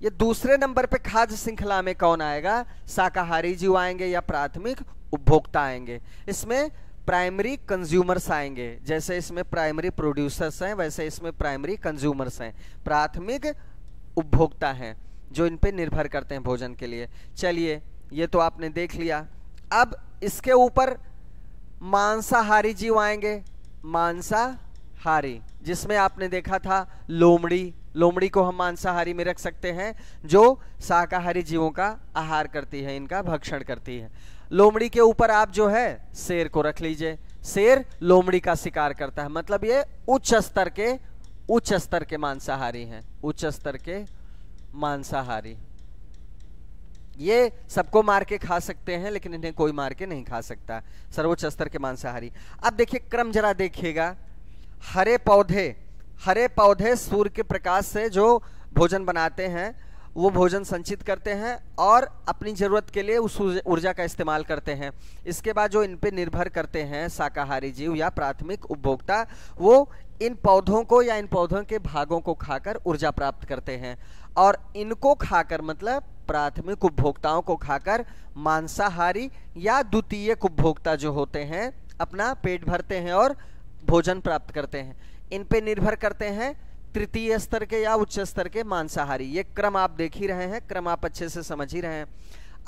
Speaker 1: ये दूसरे नंबर पे खाद्य श्रृंखला में कौन आएगा शाकाहारी जीव आएंगे या प्राथमिक उपभोक्ता आएंगे इसमें प्राइमरी कंज्यूमर्स आएंगे जैसे इसमें प्राइमरी प्रोड्यूसर्स हैं वैसे इसमें प्राइमरी कंज्यूमर्स हैं प्राथमिक उपभोक्ता हैं जो इन पे निर्भर करते हैं भोजन के लिए चलिए ये तो आपने देख लिया अब इसके ऊपर मांसाहारी जीव आएंगे मांसाहारी जिसमें आपने देखा था लोमड़ी लोमड़ी को हम मांसाहारी में रख सकते हैं जो शाकाहारी जीवों का आहार करती है इनका भक्षण करती है लोमड़ी के ऊपर आप जो है शेर को रख लीजिए शेर लोमड़ी का शिकार करता है मतलब ये उच्च स्तर के उच्च स्तर के मांसाहारी हैं उच्च स्तर के मांसाहारी ये सबको मार के खा सकते हैं लेकिन इन्हें कोई मार के नहीं खा सकता सर्वोच्च स्तर के मांसाहारी अब देखिए क्रम जरा देखिएगा हरे पौधे हरे पौधे सूर्य के प्रकाश से जो भोजन बनाते हैं वो भोजन संचित करते हैं और अपनी ज़रूरत के लिए उस ऊर्जा का इस्तेमाल करते हैं इसके बाद जो इन पर निर्भर करते हैं शाकाहारी जीव या प्राथमिक उपभोक्ता वो इन पौधों को या इन पौधों के भागों को खाकर ऊर्जा प्राप्त करते हैं और इनको खाकर मतलब प्राथमिक उपभोक्ताओं को खाकर मांसाहारी या द्वितीय उपभोक्ता जो होते हैं अपना पेट भरते हैं और भोजन प्राप्त करते हैं इन पे निर्भर करते हैं तृतीय स्तर के या उच्च स्तर के मांसाहारी ये क्रम आप देख ही रहे हैं क्रम आप अच्छे से समझ ही रहे हैं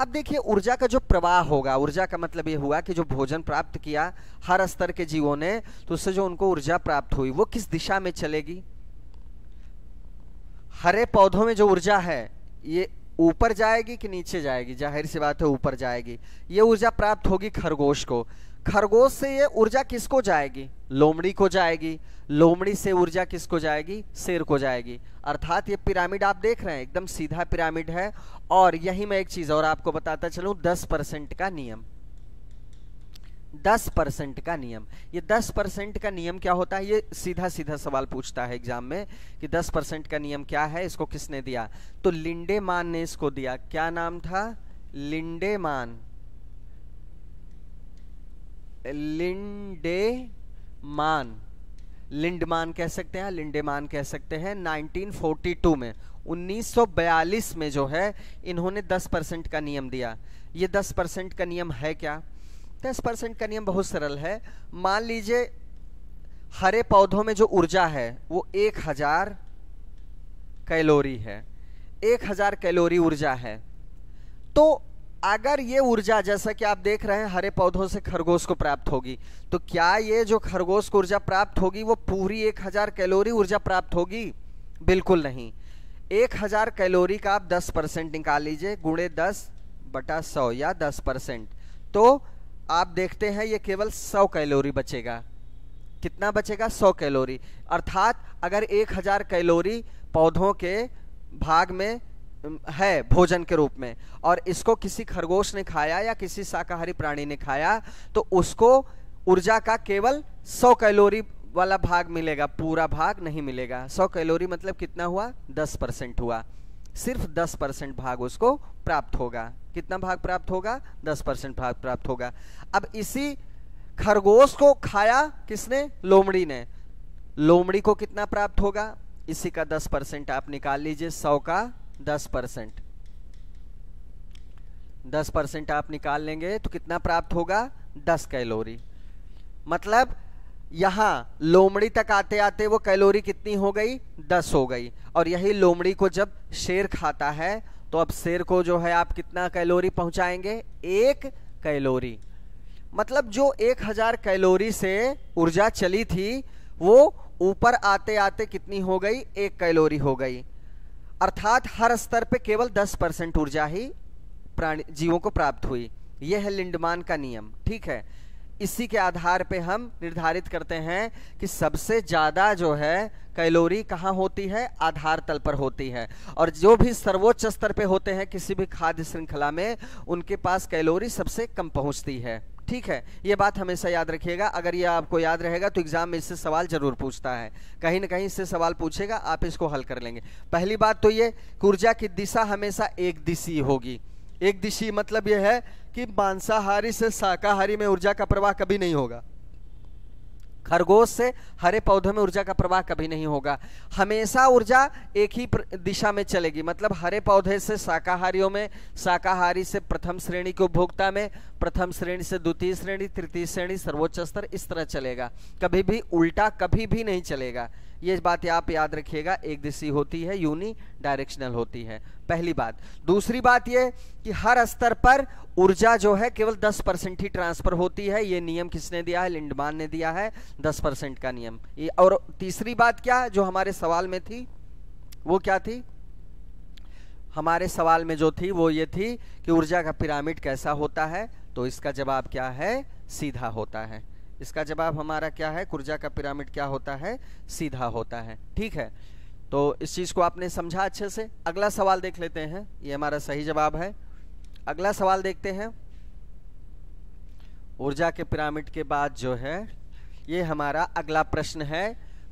Speaker 1: अब देखिए ऊर्जा का जो प्रवाह होगा ऊर्जा का मतलब ये हुआ कि जो भोजन प्राप्त किया हर स्तर के जीवों ने तो उससे जो उनको ऊर्जा प्राप्त हुई वो किस दिशा में चलेगी हरे पौधों में जो ऊर्जा है ये ऊपर जाएगी कि नीचे जाएगी जाहिर सी बात है ऊपर जाएगी ये ऊर्जा प्राप्त होगी खरगोश को खरगोश से ये ऊर्जा किसको जाएगी लोमड़ी को जाएगी लोमड़ी से ऊर्जा किसको जाएगी शेर को जाएगी अर्थात ये पिरामिड आप देख रहे हैं एकदम सीधा पिरामिड है और यही मैं एक चीज और आपको बताता चलूं दस परसेंट का नियम दस परसेंट का नियम ये दस परसेंट का नियम क्या होता है ये सीधा सीधा सवाल पूछता है एग्जाम में कि दस परसेंट का नियम क्या है इसको किसने दिया तो लिंडेमान ने इसको दिया क्या नाम था लिंडेमान लिंडे मान लिंडमान कह सकते हैं लिंडेमान कह सकते हैं 1942 में 1942 में जो है इन्होंने 10 परसेंट का नियम दिया ये 10 परसेंट का नियम है क्या 10 परसेंट का नियम बहुत सरल है मान लीजिए हरे पौधों में जो ऊर्जा है वो एक हजार कैलोरी है एक हजार कैलोरी ऊर्जा है तो अगर ये ऊर्जा जैसा कि आप देख रहे हैं हरे पौधों से खरगोश को प्राप्त होगी तो क्या ये जो खरगोश को ऊर्जा प्राप्त होगी वो पूरी एक हज़ार कैलोरी ऊर्जा प्राप्त होगी बिल्कुल नहीं एक हज़ार कैलोरी का आप दस परसेंट निकाल लीजिए गुणे दस बटा सौ या दस परसेंट तो आप देखते हैं ये केवल सौ कैलोरी बचेगा कितना बचेगा सौ कैलोरी अर्थात अगर एक हज़ार कैलोरी पौधों के भाग में है भोजन के रूप में और इसको किसी खरगोश ने खाया या किसी शाकाहारी प्राणी ने खाया तो उसको ऊर्जा का केवल 100 कैलोरी वाला भाग मिलेगा पूरा भाग नहीं मिलेगा 100 कैलोरी मतलब कितना हुआ 10 परसेंट हुआ सिर्फ 10 परसेंट भाग उसको प्राप्त होगा कितना भाग प्राप्त होगा 10 परसेंट भाग प्राप्त होगा अब इसी खरगोश को खाया किसने लोमड़ी ने लोमड़ी को कितना प्राप्त होगा इसी का दस परसेंट आप निकाल लीजिए सौ का दस परसेंट दस परसेंट आप निकाल लेंगे तो कितना प्राप्त होगा दस कैलोरी मतलब यहां लोमड़ी तक आते आते वो कैलोरी कितनी हो गई दस हो गई और यही लोमड़ी को जब शेर खाता है तो अब शेर को जो है आप कितना कैलोरी पहुंचाएंगे एक कैलोरी मतलब जो एक हज़ार कैलोरी से ऊर्जा चली थी वो ऊपर आते आते कितनी हो गई एक कैलोरी हो गई अर्थात हर स्तर पे केवल 10 परसेंट ऊर्जा ही प्राणी जीवों को प्राप्त हुई यह है लिंडमान का नियम ठीक है इसी के आधार पे हम निर्धारित करते हैं कि सबसे ज़्यादा जो है कैलोरी कहाँ होती है आधार तल पर होती है और जो भी सर्वोच्च स्तर पे होते हैं किसी भी खाद्य श्रृंखला में उनके पास कैलोरी सबसे कम पहुँचती है ठीक है ये बात हमेशा याद रखिएगा अगर ये आपको याद रहेगा तो एग्ज़ाम में इससे सवाल ज़रूर पूछता है कहीं ना कहीं इससे सवाल पूछेगा आप इसको हल कर लेंगे पहली बात तो ये ऊर्जा की दिशा हमेशा एक दिशी होगी एक दिशी मतलब यह है कि मांसाहारी से शाकाहारी में ऊर्जा का प्रवाह कभी नहीं होगा खरगोश से हरे पौधे में ऊर्जा का प्रवाह कभी नहीं होगा हमेशा ऊर्जा एक ही दिशा में चलेगी मतलब हरे पौधे से शाकाहारियों में शाकाहारी से प्रथम श्रेणी के उपभोक्ता में प्रथम श्रेणी से द्वितीय श्रेणी तृतीय श्रेणी सर्वोच्च स्तर इस तरह चलेगा कभी भी उल्टा कभी भी नहीं चलेगा ये बात आप याद रखिएगा एक दिशी होती है यूनि डायरेक्शनल होती है पहली बात दूसरी बात ये कि हर स्तर पर ऊर्जा जो है केवल 10 परसेंट ही ट्रांसफर होती है ये नियम किसने दिया है लिंडमान ने दिया है 10 परसेंट का नियम ये और तीसरी बात क्या जो हमारे सवाल में थी वो क्या थी हमारे सवाल में जो थी वो ये थी कि ऊर्जा का पिरामिड कैसा होता है तो इसका जवाब क्या है सीधा होता है इसका जवाब हमारा क्या है कुर्जा का पिरामिड क्या होता है सीधा होता है ठीक है तो इस चीज़ को आपने समझा अच्छे से अगला सवाल देख लेते हैं ये हमारा सही जवाब है अगला सवाल देखते हैं ऊर्जा के पिरामिड के बाद जो है ये हमारा अगला प्रश्न है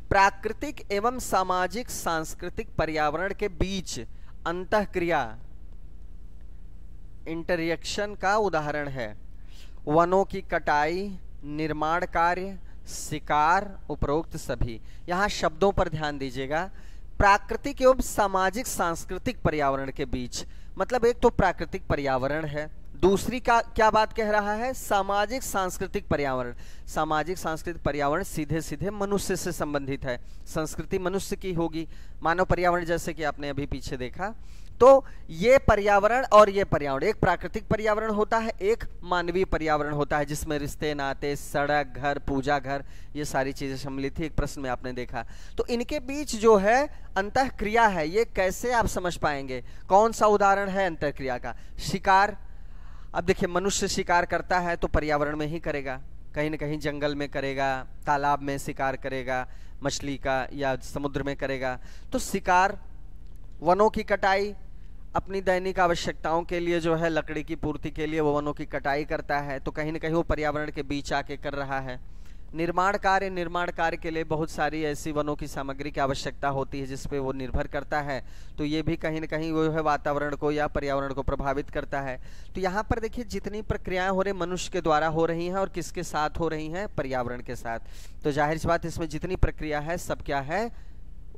Speaker 1: प्राकृतिक एवं सामाजिक सांस्कृतिक पर्यावरण के बीच अंत क्रिया इंटरक्शन का उदाहरण है वनों की कटाई निर्माण कार्य शिकार उपरोक्त सभी यहाँ शब्दों पर ध्यान दीजिएगा प्राकृतिक एवं सामाजिक सांस्कृतिक पर्यावरण के बीच मतलब एक तो प्राकृतिक पर्यावरण है दूसरी का क्या बात कह रहा है सामाजिक सांस्कृतिक पर्यावरण सामाजिक सांस्कृतिक पर्यावरण सीधे सीधे मनुष्य से संबंधित है संस्कृति मनुष्य की होगी मानव पर्यावरण जैसे कि आपने अभी पीछे देखा तो ये पर्यावरण और ये पर्यावरण एक प्राकृतिक पर्यावरण होता है एक मानवीय पर्यावरण होता है जिसमें रिश्ते नाते सड़क घर पूजा घर ये सारी चीज़ें सम्मिलित थी एक प्रश्न में आपने देखा तो इनके बीच जो है अंत क्रिया है ये कैसे आप समझ पाएंगे कौन सा उदाहरण है अंत क्रिया का शिकार अब देखिए मनुष्य शिकार करता है तो पर्यावरण में ही करेगा कहीं ना कहीं जंगल में करेगा तालाब में शिकार करेगा मछली का या समुद्र में करेगा तो शिकार वनों की कटाई अपनी दैनिक आवश्यकताओं के लिए जो है लकड़ी की पूर्ति के लिए वो वनों की कटाई करता है तो कहीं ना कहीं वो पर्यावरण के बीच आके कर रहा है निर्माण कार्य निर्माण कार्य के लिए बहुत सारी ऐसी वनों की सामग्री की आवश्यकता होती है जिस पे वो निर्भर करता है तो ये भी कहीं ना कहीं वो है वातावरण को या पर्यावरण को प्रभावित करता है तो यहाँ पर देखिए जितनी प्रक्रियाएं हो रही मनुष्य के द्वारा हो रही हैं और किसके साथ हो रही हैं पर्यावरण के साथ तो जाहिर सी बात इसमें जितनी प्रक्रिया है सब क्या है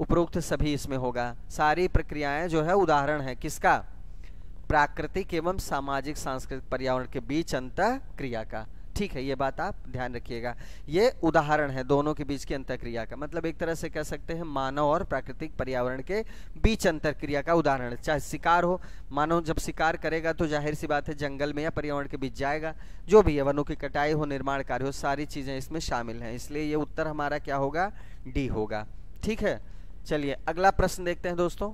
Speaker 1: उपरोक्त सभी इसमें होगा सारी प्रक्रियाएं जो है उदाहरण है किसका प्राकृतिक एवं सामाजिक सांस्कृतिक पर्यावरण के बीच अंत क्रिया का ठीक है ये बात आप ध्यान रखिएगा ये उदाहरण है दोनों के बीच की क्रिया का मतलब एक तरह से कह सकते हैं मानव और प्राकृतिक पर्यावरण के बीच अंतरक्रिया का उदाहरण चाहे शिकार हो मानव जब शिकार करेगा तो जाहिर सी बात है जंगल में या पर्यावरण के बीच जाएगा जो भी है वनों की कटाई हो निर्माण कार्य हो सारी चीज़ें इसमें शामिल हैं इसलिए ये उत्तर हमारा क्या होगा डी होगा ठीक है चलिए अगला प्रश्न देखते हैं दोस्तों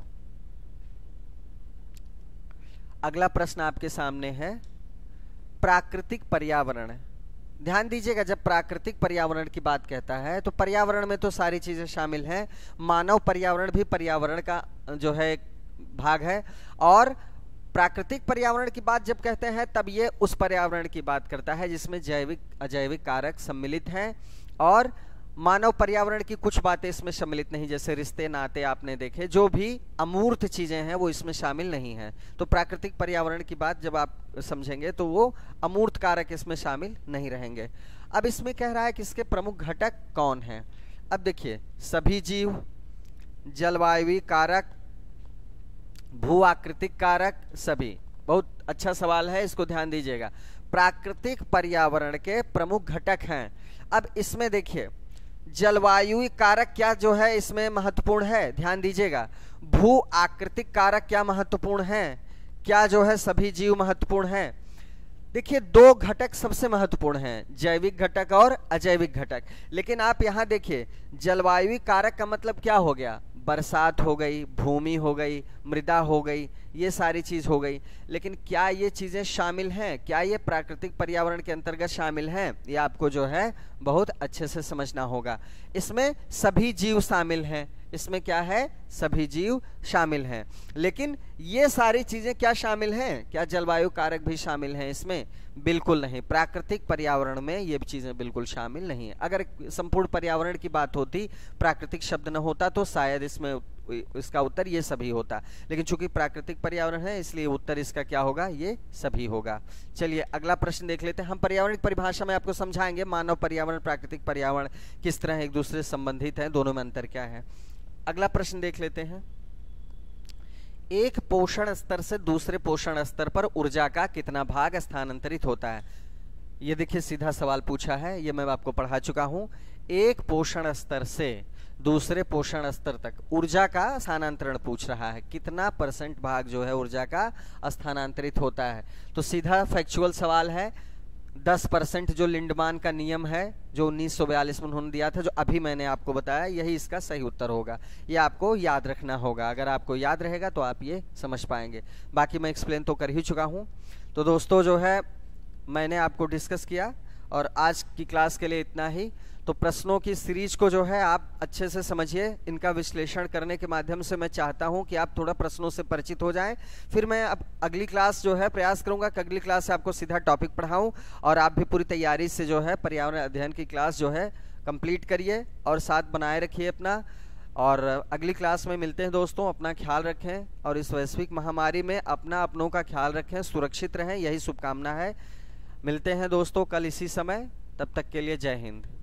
Speaker 1: अगला प्रश्न आपके सामने है प्राकृतिक पर्यावरण ध्यान दीजिएगा जब प्राकृतिक पर्यावरण की बात कहता है तो पर्यावरण में तो सारी चीज़ें शामिल हैं मानव पर्यावरण भी पर्यावरण का जो है भाग है और प्राकृतिक पर्यावरण की बात जब कहते हैं तब ये उस पर्यावरण की बात करता है जिसमें जैविक अजैविक कारक सम्मिलित हैं और मानव पर्यावरण की कुछ बातें इसमें सम्मिलित नहीं जैसे रिश्ते नाते आपने देखे जो भी अमूर्त चीज़ें हैं वो इसमें शामिल नहीं है तो प्राकृतिक पर्यावरण की बात जब आप समझेंगे तो वो अमूर्त कारक इसमें शामिल नहीं रहेंगे अब इसमें कह रहा है कि इसके प्रमुख घटक कौन हैं अब देखिए सभी जीव जलवायु कारक भू आकृतिक कारक सभी बहुत अच्छा सवाल है इसको ध्यान दीजिएगा प्राकृतिक पर्यावरण के प्रमुख घटक हैं अब इसमें देखिए जलवायु कारक क्या जो है इसमें महत्वपूर्ण है ध्यान दीजिएगा भू आकृतिक कारक क्या महत्वपूर्ण है क्या जो है सभी जीव महत्वपूर्ण है देखिए दो घटक सबसे महत्वपूर्ण हैं जैविक घटक और अजैविक घटक लेकिन आप यहाँ देखिए जलवायु कारक का मतलब क्या हो गया बरसात हो गई भूमि हो गई मृदा हो गई ये सारी चीज़ हो गई लेकिन क्या ये चीज़ें शामिल हैं क्या ये प्राकृतिक पर्यावरण के अंतर्गत शामिल हैं ये आपको जो है बहुत अच्छे से समझना होगा इसमें सभी जीव शामिल हैं इसमें क्या है सभी जीव शामिल हैं लेकिन ये सारी चीज़ें क्या शामिल हैं क्या जलवायु कारक भी शामिल हैं इसमें बिल्कुल नहीं प्राकृतिक पर्यावरण में ये चीज़ें बिल्कुल शामिल नहीं है अगर संपूर्ण पर्यावरण की बात होती प्राकृतिक शब्द न होता तो शायद इसमें इसका उत्तर ये सभी होता लेकिन चूंकि प्राकृतिक पर्यावरण है इसलिए उत्तर इसका क्या होगा ये सभी होगा चलिए अगला प्रश्न देख लेते हैं हम पर्यावरण की परिभाषा में आपको समझाएंगे मानव पर्यावरण प्राकृतिक पर्यावरण किस तरह एक दूसरे से संबंधित है दोनों में अंतर क्या है अगला प्रश्न देख लेते हैं एक पोषण स्तर से दूसरे पोषण स्तर पर ऊर्जा का कितना भाग स्थानांतरित होता है ये देखिए सीधा सवाल पूछा है ये मैं आपको पढ़ा चुका हूं एक पोषण स्तर से दूसरे पोषण स्तर तक ऊर्जा का स्थानांतरण पूछ रहा है कितना परसेंट भाग जो है ऊर्जा का स्थानांतरित होता है तो सीधा फैक्चुअल सवाल है 10 परसेंट जो लिंडमान का नियम है जो उन्नीस में उन्होंने दिया था जो अभी मैंने आपको बताया यही इसका सही उत्तर होगा ये आपको याद रखना होगा अगर आपको याद रहेगा तो आप ये समझ पाएंगे बाकी मैं एक्सप्लेन तो कर ही चुका हूँ तो दोस्तों जो है मैंने आपको डिस्कस किया और आज की क्लास के लिए इतना ही तो प्रश्नों की सीरीज को जो है आप अच्छे से समझिए इनका विश्लेषण करने के माध्यम से मैं चाहता हूं कि आप थोड़ा प्रश्नों से परिचित हो जाएं फिर मैं अब अगली क्लास जो है प्रयास करूंगा कि अगली क्लास से आपको सीधा टॉपिक पढ़ाऊं और आप भी पूरी तैयारी से जो है पर्यावरण अध्ययन की क्लास जो है कंप्लीट करिए और साथ बनाए रखिए अपना और अगली क्लास में मिलते हैं दोस्तों अपना ख्याल रखें और इस वैश्विक महामारी में अपना अपनों का ख्याल रखें सुरक्षित रहें यही शुभकामना है मिलते हैं दोस्तों कल इसी समय तब तक के लिए जय हिंद